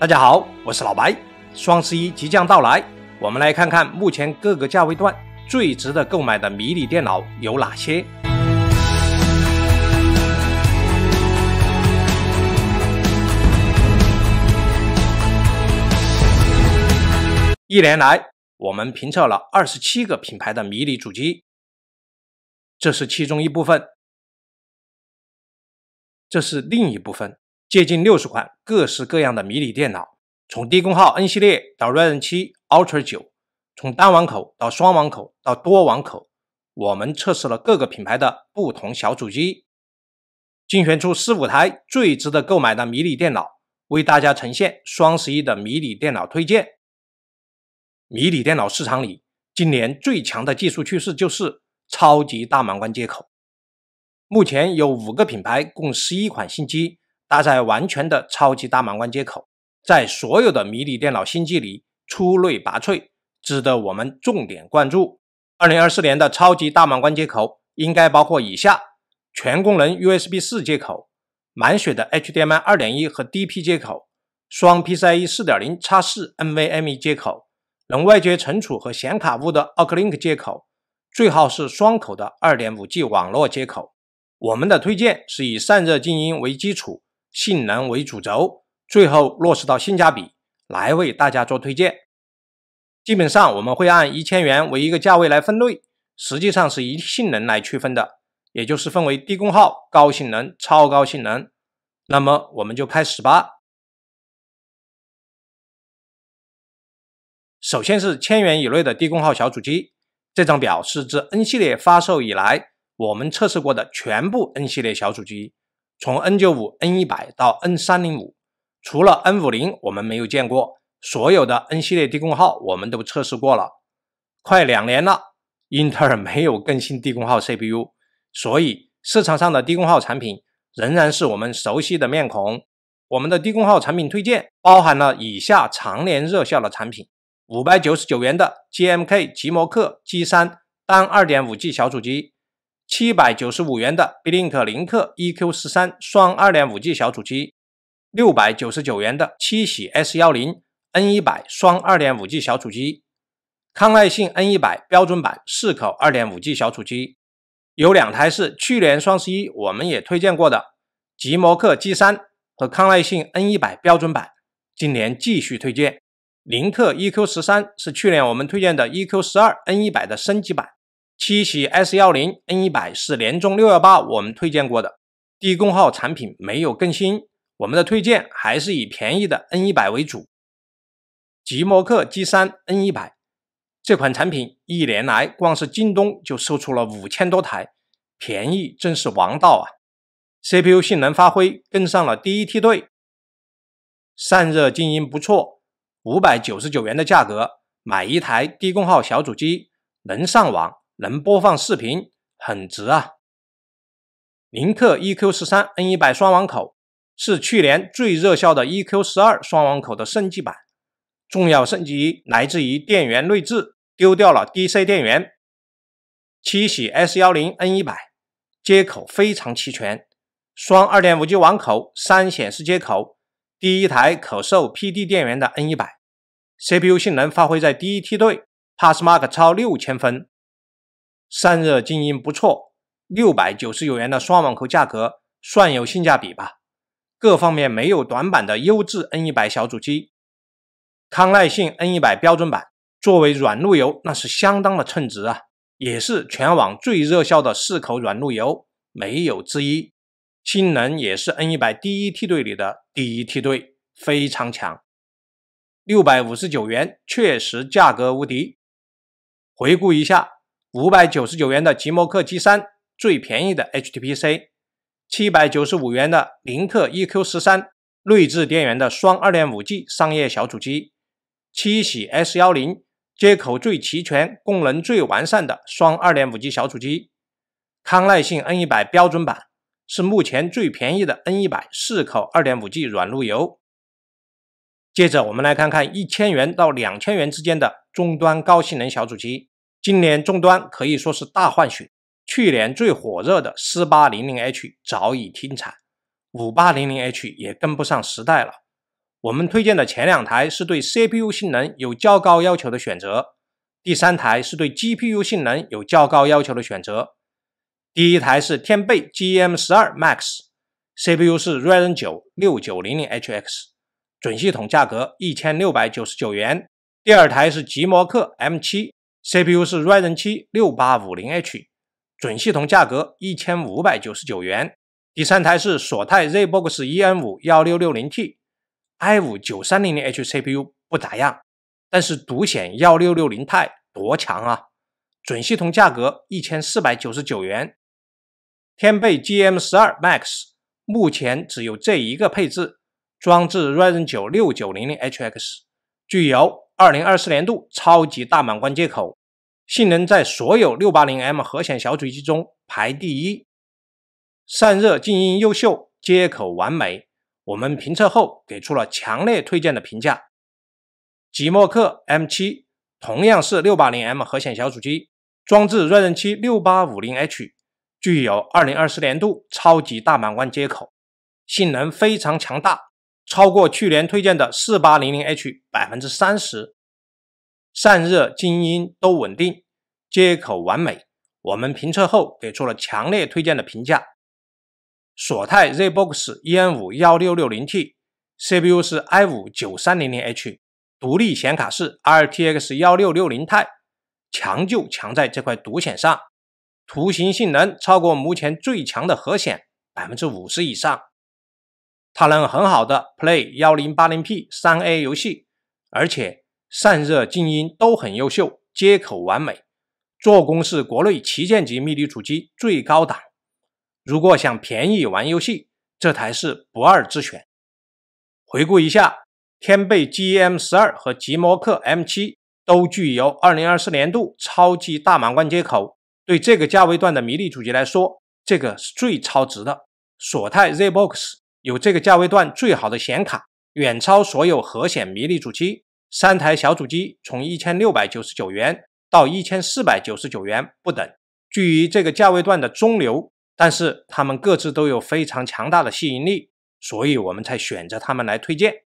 大家好，我是老白。双十一即将到来，我们来看看目前各个价位段最值得购买的迷你电脑有哪些。一年来，我们评测了二十七个品牌的迷你主机，这是其中一部分，这是另一部分。接近六十款各式各样的迷你电脑，从低功耗 N 系列到 Ryzen 七、Ultra 九，从单网口到双网口到多网口，我们测试了各个品牌的不同小主机，精选出四五台最值得购买的迷你电脑，为大家呈现双十一的迷你电脑推荐。迷你电脑市场里，今年最强的技术趋势就是超级大满贯接口，目前有五个品牌共十一款新机。搭载完全的超级大满贯接口，在所有的迷你电脑新机里出类拔萃，值得我们重点关注。二零二四年的超级大满贯接口应该包括以下：全功能 USB 四接口、满血的 HDMI 二点一和 DP 接口、双 PCIe 四点零叉四 NVMe 接口、能外接存储和显卡坞的 o p l i n k 接口，最好是双口的二点五 G 网络接口。我们的推荐是以散热静音为基础。性能为主轴，最后落实到性价比来为大家做推荐。基本上我们会按一千元为一个价位来分类，实际上是以性能来区分的，也就是分为低功耗、高性能、超高性能。那么我们就开始吧。首先是千元以内的低功耗小主机，这张表是自 N 系列发售以来我们测试过的全部 N 系列小主机。从 N 九五、N 一百到 N 三零五，除了 N 五零我们没有见过，所有的 N 系列低功耗我们都测试过了，快两年了，英特尔没有更新低功耗 CPU，所以市场上的低功耗产品仍然是我们熟悉的面孔。我们的低功耗产品推荐包含了以下常年热销的产品：五百九十九元的 G M K 极摩客 G 三单二点五 G 小主机。七百九十五元的 Blink 零克 EQ 十三双二点五 G 小主机，六百九十九元的七喜 S 幺零 N 一百双二点五 G 小主机，康耐信 N 一百标准版四口二点五 G 小主机，有两台是去年双十一我们也推荐过的，极摩客 G 三和康耐信 N 一百标准版，今年继续推荐。零克 EQ 十三是去年我们推荐的 EQ 十二 N 一百的升级版。七喜 S 幺零 N 一百是年终六幺八我们推荐过的低功耗产品，没有更新。我们的推荐还是以便宜的 N 一百为主。极摩客 G 三 N 一百这款产品，一年来光是京东就售出了五千多台，便宜真是王道啊！CPU 性能发挥跟上了第一梯队，散热静音不错，五百九十九元的价格买一台低功耗小主机，能上网。能播放视频，很值啊！林克 EQ 十三 N 一百双网口是去年最热销的 EQ 十二双网口的升级版，重要升级来自于电源内置，丢掉了 DC 电源。七喜 S 幺零 N 一百接口非常齐全，双二点五 G 网口，三显示接口，第一台可售 PD 电源的 N 一百，CPU 性能发挥在第一梯队，PassMark 超六千分。散热精英不错，六百九十九元的双网口价格算有性价比吧，各方面没有短板的优质 N 一百小主机，康耐信 N 一百标准版作为软路由那是相当的称职啊，也是全网最热销的四口软路由，没有之一，性能也是 N 一百第一梯队里的第一梯队，非常强，六百五十九元确实价格无敌，回顾一下。五百九十九元的极摩克 G 三最便宜的 HTPC，七百九十五元的领克 EQ 十三内置电源的双二点五 G 商业小主机，七喜 S 幺零接口最齐全、功能最完善的双二点五 G 小主机，康耐信 N 一百标准版是目前最便宜的 N 一百四口二点五 G 软路由。接着我们来看看一千元到两千元之间的终端高性能小主机。今年终端可以说是大换血，去年最火热的四八零零 H 早已停产，五八零零 H 也跟不上时代了。我们推荐的前两台是对 CPU 性能有较高要求的选择，第三台是对 GPU 性能有较高要求的选择。第一台是天贝 GM 十二 Max，CPU 是 Ryzen 九六九零零 HX，准系统价格一千六百九十九元。第二台是极摩客 M 七。CPU 是 Ryzen 7 6850H，准系统价格一千五百九十九元。第三台是索泰 Zbox EN51660T，i5 9300H CPU 不咋样，但是独显 1660Ti 多强啊！准系统价格一千四百九十九元。天贝 GM12 Max 目前只有这一个配置，装置 Ryzen 9 6900HX，具有。二零二四年度超级大满贯接口，性能在所有六八零 M 核显小主机中排第一，散热静音优秀，接口完美。我们评测后给出了强烈推荐的评价。极墨克 M 七同样是六八零 M 核显小主机，装置 r y z n 七六八五零 H，具有二零二四年度超级大满贯接口，性能非常强大。超过去年推荐的四八零零 H 百分之三十，散热、静音都稳定，接口完美。我们评测后给出了强烈推荐的评价。索泰 ZBOX E N 五幺六六零 T C P U 是 i 五九三零零 H，独立显卡是 R T X 幺六六零 i 强就强在这块独显上，图形性能超过目前最强的核显百分之五十以上。它能很好的 play 1080P 3A 游戏，而且散热静音都很优秀，接口完美，做工是国内旗舰级迷你主机最高档。如果想便宜玩游戏，这台是不二之选。回顾一下，天贝 GM12 和极摩客 M7 都具有2024年度超级大满贯接口，对这个价位段的迷你主机来说，这个是最超值的。索泰 Zbox。有这个价位段最好的显卡，远超所有核显迷你主机。三台小主机从一千六百九十九元到一千四百九十九元不等，居于这个价位段的中流。但是它们各自都有非常强大的吸引力，所以我们才选择它们来推荐。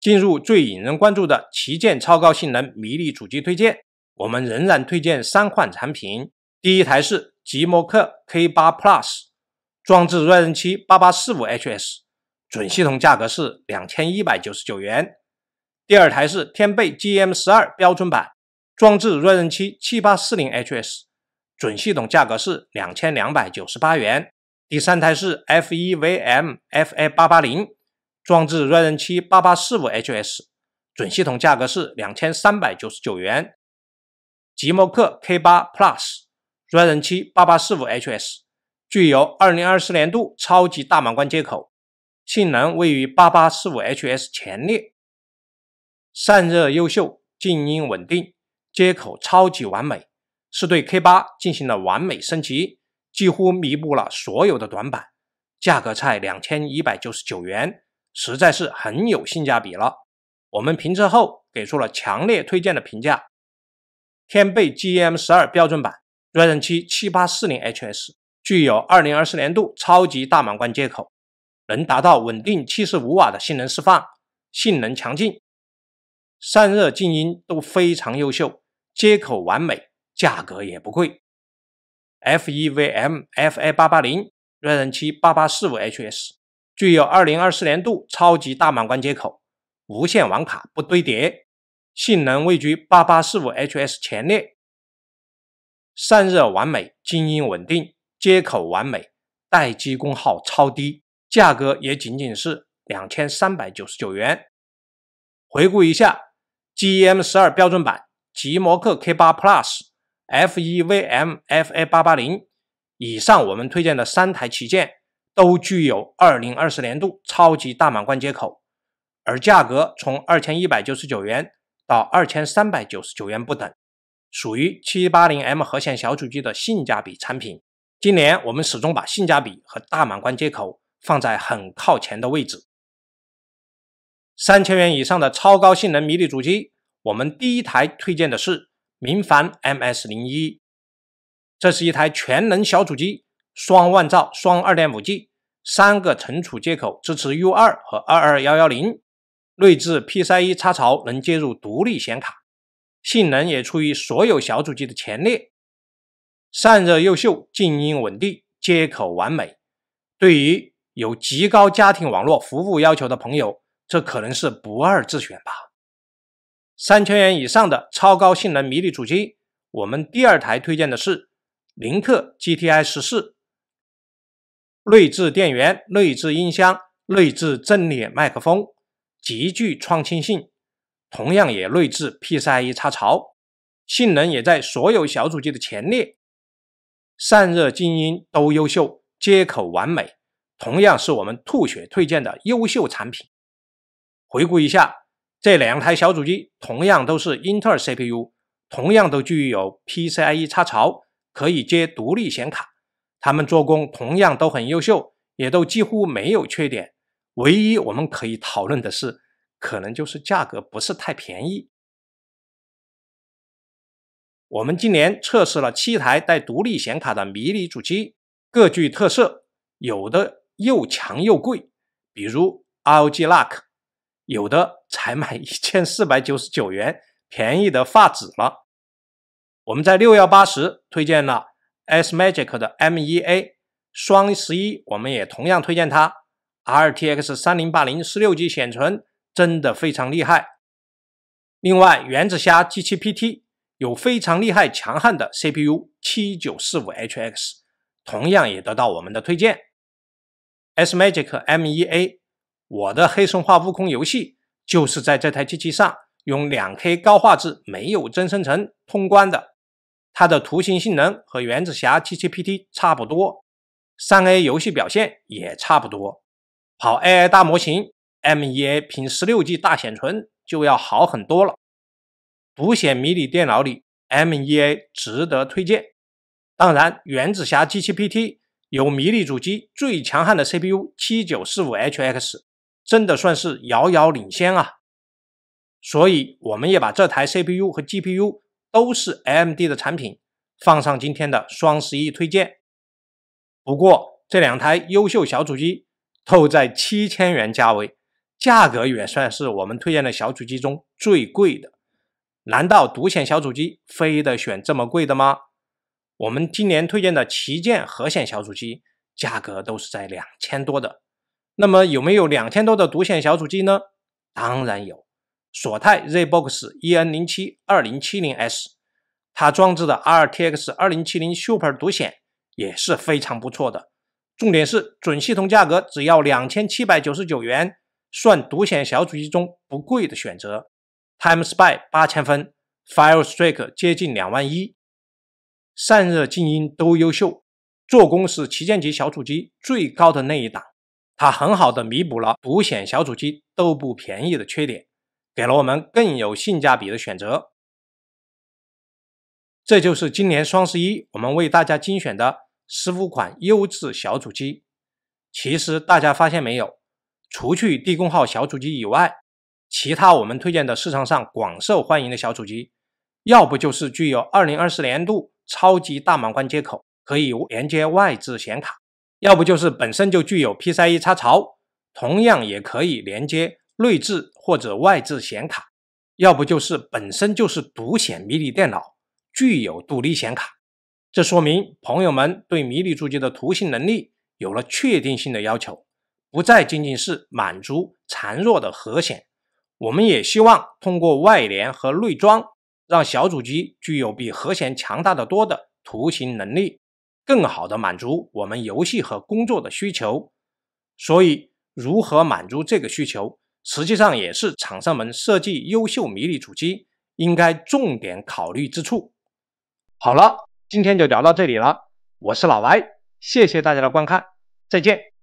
进入最引人关注的旗舰超高性能迷你主机推荐，我们仍然推荐三款产品。第一台是极摩客 K 八 Plus。装置 Ryzen 7 8845HS 准系统价格是两千一百九十九元。第二台是天贝 GM 十二标准版，装置 Ryzen 7 7840HS 准系统价格是两千两百九十八元。第三台是 F1VM FA880，装置 Ryzen 7 8845HS 准系统价格是两千三百九十九元。极摩克 K8 Plus Ryzen 7 8845HS。具有二零二四年度超级大满贯接口，性能位于八八四五 HS 前列，散热优秀，静音稳定，接口超级完美，是对 K 八进行了完美升级，几乎弥补了所有的短板，价格才两千一百九十九元，实在是很有性价比了。我们评测后给出了强烈推荐的评价。天贝 GEM 十二标准版 r y e n 七七八四零 HS。具有二零二四年度超级大满贯接口，能达到稳定七十五瓦的性能释放，性能强劲，散热静音都非常优秀，接口完美，价格也不贵。F1VM FA 八八零 r a d e n 七八八四五 HS 具有二零二四年度超级大满贯接口，无线网卡不堆叠，性能位居八八四五 HS 前列，散热完美，静音稳定。接口完美，待机功耗超低，价格也仅仅是两千三百九十九元。回顾一下，GEM 十二标准版极摩客 K 八 Plus、F e VM FA 八八零，以上我们推荐的三台旗舰都具有二零二四年度超级大满贯接口，而价格从二千一百九十九元到二千三百九十九元不等，属于七八零 M 核显小主机的性价比产品。今年我们始终把性价比和大满贯接口放在很靠前的位置。三千元以上的超高性能迷你主机，我们第一台推荐的是明凡 MS 零一。这是一台全能小主机，双万兆双二点五 G，三个存储接口支持 U2 和二二幺幺零，内置 PCIe 插槽能接入独立显卡，性能也处于所有小主机的前列。散热优秀、静音稳定、接口完美，对于有极高家庭网络服务要求的朋友，这可能是不二之选吧。三千元以上的超高性能迷你主机，我们第二台推荐的是林克 G T I 十四，内置电源、内置音箱、内置正列麦克风，极具创新性，同样也内置 P C I E 插槽，性能也在所有小主机的前列。散热、静音都优秀，接口完美，同样是我们吐血推荐的优秀产品。回顾一下，这两台小主机同样都是英特尔 CPU，同样都具有 PCIe 插槽，可以接独立显卡。它们做工同样都很优秀，也都几乎没有缺点。唯一我们可以讨论的是，可能就是价格不是太便宜。我们今年测试了七台带独立显卡的迷你主机，各具特色，有的又强又贵，比如 ROG Luck，有的才卖一千四百九十九元，便宜的发紫了。我们在六幺八时推荐了 S Magic 的 M1A，双十一我们也同样推荐它，RTX 三零八零十六 G 显存真的非常厉害。另外，原子虾 G7PT。有非常厉害强悍的 CPU 七九四五 HX，同样也得到我们的推荐。S Magic M1A，我的黑神话悟空游戏就是在这台机器上用两 K 高画质没有增生成通关的，它的图形性能和原子侠 GPT 差不多，三 A 游戏表现也差不多。跑 AI 大模型 M1A 凭十六 G 大显存就要好很多了。补血迷你电脑里，M1A 值得推荐。当然，原子侠 G7PT 有迷你主机最强悍的 CPU 7945HX，真的算是遥遥领先啊。所以，我们也把这台 CPU 和 GPU 都是 AMD 的产品放上今天的双十一推荐。不过，这两台优秀小主机透在七千元价位，价格也算是我们推荐的小主机中最贵的。难道独显小主机非得选这么贵的吗？我们今年推荐的旗舰核显小主机价格都是在两千多的。那么有没有两千多的独显小主机呢？当然有，索泰 ZBOX EN072070S，它装置的 RTX 2070 Super 独显也是非常不错的。重点是准系统价格只要两千七百九十九元，算独显小主机中不贵的选择。Time Spy 八千分，Fire Strike 接近两万一，散热静音都优秀，做工是旗舰级小主机最高的那一档，它很好的弥补了独显小主机都不便宜的缺点，给了我们更有性价比的选择。这就是今年双十一我们为大家精选的十五款优质小主机。其实大家发现没有，除去低功耗小主机以外，其他我们推荐的市场上广受欢迎的小主机，要不就是具有二零二四年度超级大满贯接口，可以连接外置显卡；要不就是本身就具有 PCIe 插槽，同样也可以连接内置或者外置显卡；要不就是本身就是独显迷你电脑，具有独立显卡。这说明朋友们对迷你主机的图形能力有了确定性的要求，不再仅仅是满足孱弱的核显。我们也希望通过外联和内装，让小主机具有比核显强大的多的图形能力，更好的满足我们游戏和工作的需求。所以，如何满足这个需求，实际上也是厂商们设计优秀迷你主机应该重点考虑之处。好了，今天就聊到这里了。我是老白，谢谢大家的观看，再见。